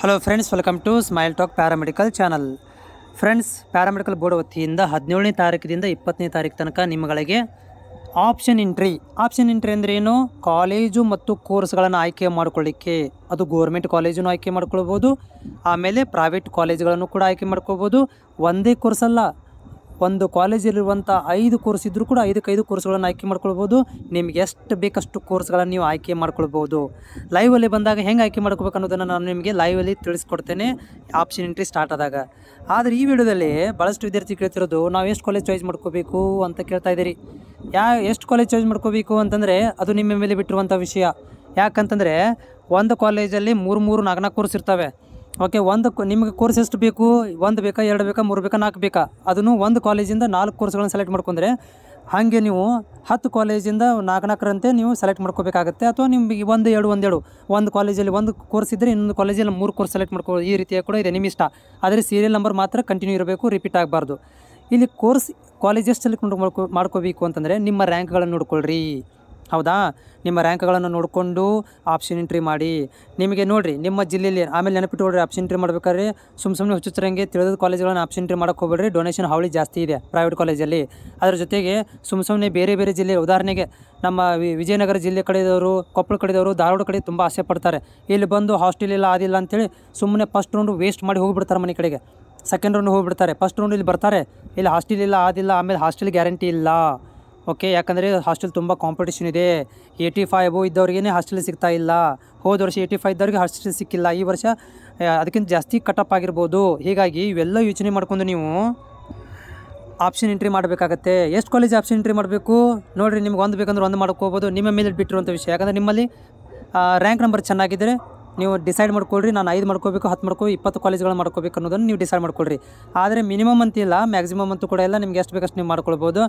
hello friends welcome to smile talk paramedical channel friends paramedical board ವತಿಯಿಂದ ಹದಿನೇಳನೇ ತಾರೀಕಿನಿಂದ ಇಪ್ಪತ್ತನೇ ತಾರೀಕು ತನಕ ನಿಮ್ಮಗಳಿಗೆ ಆಪ್ಷನ್ ಎಂಟ್ರಿ ಆಪ್ಷನ್ ಎಂಟ್ರಿ ಅಂದರೆ ಏನು ಕಾಲೇಜು ಮತ್ತು ಕೋರ್ಸ್ಗಳನ್ನು ಆಯ್ಕೆ ಮಾಡ್ಕೊಳ್ಳಿಕ್ಕೆ ಅದು ಗೋರ್ಮೆಂಟ್ ಕಾಲೇಜನ್ನು ಆಯ್ಕೆ ಮಾಡ್ಕೊಳ್ಬೋದು ಆಮೇಲೆ ಪ್ರೈವೇಟ್ ಕಾಲೇಜುಗಳನ್ನು ಕೂಡ ಆಯ್ಕೆ ಮಾಡ್ಕೊಳ್ಬೋದು ಒಂದೇ ಕೋರ್ಸಲ್ಲ ಒಂದು ಕಾಲೇಜಲ್ಲಿರುವಂಥ ಐದು ಕೋರ್ಸ್ ಇದ್ದರೂ ಕೂಡ ಐದಕ್ಕೆ ಐದು ಕೋರ್ಸ್ಗಳನ್ನು ಆಯ್ಕೆ ಮಾಡ್ಕೊಳ್ಬೋದು ನಿಮ್ಗೆ ಎಷ್ಟು ಬೇಕಷ್ಟು ಕೋರ್ಸ್ಗಳನ್ನು ನೀವು ಆಯ್ಕೆ ಮಾಡ್ಕೊಳ್ಬೋದು ಲೈವಲ್ಲಿ ಬಂದಾಗ ಹೆಂಗೆ ಆಯ್ಕೆ ಮಾಡ್ಕೋಬೇಕು ಅನ್ನೋದನ್ನು ನಾನು ನಿಮಗೆ ಲೈವಲ್ಲಿ ತಿಳಿಸ್ಕೊಡ್ತೇನೆ ಆಪ್ಷನ್ ಎಂಟ್ರಿ ಸ್ಟಾರ್ಟ್ ಆದಾಗ ಆದರೆ ಈ ವಿಡಿಯೋದಲ್ಲಿ ಭಾಳಷ್ಟು ವಿದ್ಯಾರ್ಥಿ ಕೇಳ್ತಿರೋದು ನಾವು ಎಷ್ಟು ಕಾಲೇಜ್ ಚಾಯ್ಸ್ ಮಾಡ್ಕೋಬೇಕು ಅಂತ ಕೇಳ್ತಾ ಇದ್ದೀರಿ ಯಾ ಎಷ್ಟು ಕಾಲೇಜ್ ಚಾಯ್ಸ್ ಮಾಡ್ಕೋಬೇಕು ಅಂತಂದರೆ ಅದು ನಿಮ್ಮ ಮೇಲೆ ಬಿಟ್ಟಿರುವಂಥ ವಿಷಯ ಯಾಕಂತಂದರೆ ಒಂದು ಕಾಲೇಜಲ್ಲಿ ಮೂರು ಮೂರು ನಾಲ್ಕು ನಾಲ್ಕು ಕೋರ್ಸ್ ಇರ್ತವೆ ಓಕೆ ಒಂದು ನಿಮಗೆ ಕೋರ್ಸ್ ಎಷ್ಟು ಬೇಕು ಒಂದು ಬೇಕಾ ಎರಡು ಬೇಕಾ ಮೂರು ಬೇಕಾ ನಾಲ್ಕು ಬೇಕಾ ಅದನ್ನು ಒಂದು ಕಾಲೇಜಿಂದ ನಾಲ್ಕು ಕೋರ್ಸ್ಗಳನ್ನ ಸೆಲೆಕ್ಟ್ ಮಾಡ್ಕೊಂಡ್ರೆ ಹಾಗೆ ನೀವು ಹತ್ತು ಕಾಲೇಜಿಂದ ನಾಲ್ಕು ನಾಲ್ಕರಂತೆ ನೀವು ಸೆಲೆಕ್ಟ್ ಮಾಡ್ಕೋಬೇಕಾಗುತ್ತೆ ಅಥವಾ ನಿಮಗೆ ಒಂದು ಎರಡು ಒಂದೆರಡು ಒಂದು ಕಾಲೇಜಲ್ಲಿ ಒಂದು ಕೋರ್ಸ್ ಇದ್ದರೆ ಇನ್ನೊಂದು ಕಾಲೇಜಲ್ಲಿ ಮೂರು ಕೋರ್ಸ್ ಸೆಲೆಕ್ಟ್ ಮಾಡ್ಕೋ ಈ ರೀತಿಯ ಕೂಡ ಇದೆ ನಿಮ್ಮ ಇಷ್ಟ ಆದರೆ ಸೀರಿಯಲ್ ನಂಬರ್ ಮಾತ್ರ ಕಂಟಿನ್ಯೂ ಇರಬೇಕು ರಿಪೀಟ್ ಆಗಬಾರ್ದು ಇಲ್ಲಿ ಕೋರ್ಸ್ ಕಾಲೇಜ್ ಎಷ್ಟು ಸೆಲೆಕ್ಟ್ ಮಾಡ್ಕೊ ಮಾಡ್ಕೋಬೇಕು ಅಂತಂದರೆ ನಿಮ್ಮ ರ್ಯಾಂಕ್ಗಳನ್ನು ನೋಡ್ಕೊಳ್ರಿ ಹೌದಾ ನಿಮ್ಮ ರ್ಯಾಂಕ್ಗಳನ್ನು ನೋಡಿಕೊಂಡು ಆಪ್ಷನ್ ಎಂಟ್ರಿ ಮಾಡಿ ನಿಮಗೆ ನೋಡಿರಿ ನಿಮ್ಮ ಜಿಲ್ಲೆಯಲ್ಲಿ ಆಮೇಲೆ ನೆನಪಿಟ್ಕೊಳ್ರಿ ಆಪ್ಷನ್ ಎಂಟ್ರಿ ಮಾಡ್ಬೇಕಾದ್ರೆ ಸುಮ್ಮ ಸುಮ್ಮನೆ ಹುಚ್ಚುಚ್ಚರಂಗೆ ತಿಳಿದ ಕಾಲೇಜ್ಗಳನ್ನು ಆಪ್ಷನ್ ಎಂಟ್ರಿ ಮಾಡೋಕ್ಕೆ ಹೋಗ್ಬೇಡ್ರಿ ಡೊನೇಷನ್ ಹಾವಳಿ ಜಾಸ್ತಿ ಇದೆ ಪ್ರೈವೇಟ್ ಕಾಲೇಜಲ್ಲಿ ಅದರ ಜೊತೆಗೆ ಸುಮ್ಮ ಸುಮ್ಮನೆ ಬೇರೆ ಬೇರೆ ಜಿಲ್ಲೆ ಉದಾಹರಣೆಗೆ ನಮ್ಮ ವಿಜಯನಗರ ಜಿಲ್ಲೆ ಕಡೆದವರು ಕೊಪ್ಪಳ ಕಡೆದವರು ಧಾರವಾಡ ಕಡೆ ತುಂಬ ಆಸೆ ಪಡ್ತಾರೆ ಇಲ್ಲಿ ಬಂದು ಹಾಸ್ಟೆಲ್ ಇಲ್ಲ ಆದಿಲ್ಲ ಅಂತೇಳಿ ಸುಮ್ಮನೆ ಫಸ್ಟ್ ರೌಂಡ್ ವೇಸ್ಟ್ ಮಾಡಿ ಹೋಗಿಬಿಡ್ತಾರೆ ಮನೆ ಕಡೆಗೆ ಸೆಕೆಂಡ್ ರೌಂಡ್ ಹೋಗಿಬಿಡ್ತಾರೆ ಫಸ್ಟ್ ರೌಂಡ್ ಇಲ್ಲಿ ಬರ್ತಾರೆ ಇಲ್ಲಿ ಹಾಸ್ಟೆಲ್ ಇಲ್ಲ ಆದಿಲ್ಲ ಆಮೇಲೆ ಹಾಸ್ಟೆಲ್ ಗ್ಯಾರಂಟಿ ಇಲ್ಲ ಓಕೆ ಯಾಕಂದರೆ ಹಾಸ್ಟೆಲ್ ತುಂಬ ಕಾಂಪಿಟೇಷನ್ ಇದೆ ಏಯ್ಟಿ ಫೈವ್ ಇದ್ದವ್ರಿಗೇನೆ ಹಾಸ್ಟೆಲ್ ಸಿಗ್ತಾ ಇಲ್ಲ ಹೋದ ವರ್ಷ ಏಯ್ಟಿ ಫೈವ್ ಇದ್ದವ್ರಿಗೆ ಹಾಸ್ಟೆಲ್ ಸಿಕ್ಕಿಲ್ಲ ಈ ವರ್ಷ ಅದಕ್ಕಿಂತ ಜಾಸ್ತಿ ಕಟಪ್ ಆಗಿರ್ಬೋದು ಹೀಗಾಗಿ ಇವೆಲ್ಲ ಯೋಚನೆ ಮಾಡ್ಕೊಂಡು ನೀವು ಆಪ್ಷನ್ ಎಂಟ್ರಿ ಮಾಡಬೇಕಾಗತ್ತೆ ಎಷ್ಟು ಕಾಲೇಜ್ ಆಪ್ಷನ್ ಎಂಟ್ರಿ ಮಾಡಬೇಕು ನೋಡಿರಿ ನಿಮ್ಗೆ ಒಂದು ಬೇಕಂದ್ರೆ ಒಂದು ಮಾಡ್ಕೋಬೋದು ನಿಮ್ಮ ಮೇಲೆ ಬಿಟ್ಟಿರುವಂಥ ವಿಷಯ ಯಾಕಂದರೆ ನಿಮ್ಮಲ್ಲಿ ರ್ಯಾಂಕ್ ನಂಬರ್ ಚೆನ್ನಾಗಿದ್ದರೆ ನೀವು ಡಿಸೈಡ್ ಮಾಡ್ಕೊಳ್ರಿ ನಾನು ಐದು ಮಾಡ್ಕೋಬೇಕು ಹತ್ತು ಮಾಡ್ಕೋ ಇಪ್ಪತ್ತು ಕಾಲೇಜ್ಗಳು ಮಾಡ್ಕೋಬೇಕು ಅನ್ನೋದನ್ನು ನೀವು ಡಿಸೈಡ್ ಮಾಡ್ಕೊಳ್ರಿ ಆದರೆ ಮಿನಿಮಮ್ ಅಂತಿಲ್ಲ ಮ್ಯಾಕ್ಸಿಮಮ್ ಅಂತೂ ಕೂಡ ಇಲ್ಲ ನಿಮ್ಗೆ ಎಷ್ಟು ಬೇಕಷ್ಟು ನೀವು ಮಾಡ್ಕೊಳ್ಬೋದು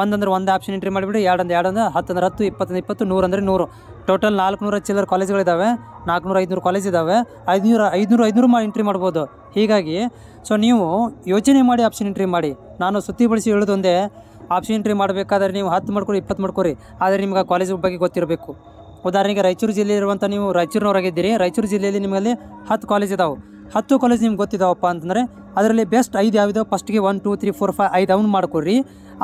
ಒಂದಂದ್ರೆ ಒಂದು ಆಪ್ಷನ್ ಎಂಟ್ರಿ ಮಾಡಿಬಿಡಿ ಎರಡಂದ್ರೆ ಎರಡು ಹತ್ತಂದ್ರೆ ಹತ್ತು ಇಪ್ಪತ್ತಂದ್ರೆ ಇಪ್ಪತ್ತು ಅಂದರೆ ನೂರು ಟೋಟಲ್ ನಾಲ್ಕುನೂರ ಚಿಲ್ಲರ್ ಕಾಲೇಜ್ಗಳಿದ್ದಾವೆ ನಾಲ್ಕುನೂರ ಐದುನೂರು ಕಾಲೇಜ್ ಇದ್ದಾವೆ ಐದುನೂರು ಐದುನೂರು ಐದುನೂರು ಮಾಡಿ ಎಂಟ್ರಿ ಮಾಡ್ಬೋದು ಹೀಗಾಗಿ ಸೊ ನೀವು ಯೋಚನೆ ಮಾಡಿ ಆಪ್ಷನ್ ಎಂಟ್ರಿ ಮಾಡಿ ನಾನು ಸುತ್ತಿ ಬಳಸಿ ಹೇಳೋದೊಂದೇ ಆಪ್ಷನ್ ಎಂಟ್ರಿ ಮಾಡಬೇಕಾದ್ರೆ ನೀವು ಹತ್ತು ಮಾಡ್ಕೊಳ್ಳಿ ಇಪ್ಪತ್ತು ಮಾಡ್ಕೊರಿ ಆದರೆ ನಿಮ್ಗೆ ಆ ಕಾಲೇಜ್ ಬಗ್ಗೆ ಗೊತ್ತಿರಬೇಕು ಉದಾಹರಣೆಗೆ ರಾಯಚೂರು ಇರುವಂಥ ನೀವು ರಾಯಚೂರಿನವರಾಗಿದ್ದೀರಿ ರಾಯಚೂರು ಜಿಲ್ಲೆಯಲ್ಲಿ ನಿಮ್ಮಲ್ಲಿ ಹತ್ತು ಕಾಲೇಜ್ ಇದಾವೆ ಹತ್ತು ಕಾಲೇಜ್ ನಿಮ್ಗೆ ಗೊತ್ತಿದ್ದಾವಪ್ಪ ಅಂತಂದರೆ ಅದರಲ್ಲಿ ಬೆಸ್ಟ್ ಐದು ಯಾವಿದಾವೆ ಫಸ್ಟ್ಗೆ one two three four five ಐದು ಅವ್ನು ಮಾಡ್ಕೊಡ್ರಿ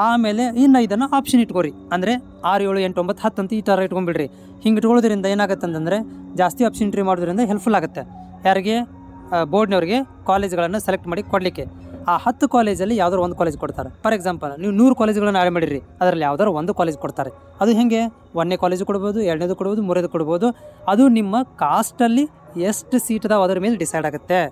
ಆಮೇಲೆ ಇನ್ನು ಐದನ್ನು ಆಪ್ಷನ್ ಇಟ್ಕೊರಿ ಅಂದರೆ ಆರು ಏಳು ಎಂಟು ಒಂಬತ್ತು ಹತ್ತು ಅಂತ ಈ ಥರ ಇಟ್ಕೊಂಡ್ಬಿಡ್ರಿ ಹಿಂಗೆ ಇಟ್ಕೊಳ್ಳೋದ್ರಿಂದ ಏನಾಗುತ್ತೆ ಅಂತಂದರೆ ಜಾಸ್ತಿ ಆಪ್ಷನ್ ಎಂಟ್ರಿ ಮಾಡೋದ್ರಿಂದ ಹೆಲ್ಪ್ಫುಲ್ ಆಗುತ್ತೆ ಯಾರಿಗೆ ಬೋರ್ಡ್ನವ್ರಿಗೆ ಕಾಲೇಜ್ಗಳನ್ನು ಸೆಲೆಕ್ಟ್ ಮಾಡಿ ಕೊಡಲಿಕ್ಕೆ ಆ ಹತ್ತು ಕಾಲೇಜಲ್ಲಿ ಯಾವ್ದಾರು ಒಂದು ಕಾಲೇಜ್ ಕೊಡ್ತಾರೆ ಫಾರ್ ಎಕ್ಸಾಂಪಲ್ ನೀವು ನೂರು ಕಾಲೇಜ್ಗಳನ್ನ ಆಡ್ ಮಾಡಿರಿ ಅದರಲ್ಲಿ ಯಾವ್ದಾರು ಒಂದು ಕಾಲೇಜ್ ಕೊಡ್ತಾರೆ ಅದು ಹೇಗೆ ಒಂದನೇ ಕಾಲೇಜು ಕೊಡ್ಬೋದು ಎರಡನೇದು ಕೊಡ್ಬೋದು ಮೂರನೇದು ಕೊಡ್ಬೋದು ಅದು ನಿಮ್ಮ ಕಾಸ್ಟಲ್ಲಿ ಎಷ್ಟು ಸೀಟ್ ಅದಾವ ಅದ್ರ ಮೇಲೆ ಡಿಸೈಡ್ ಆಗುತ್ತೆ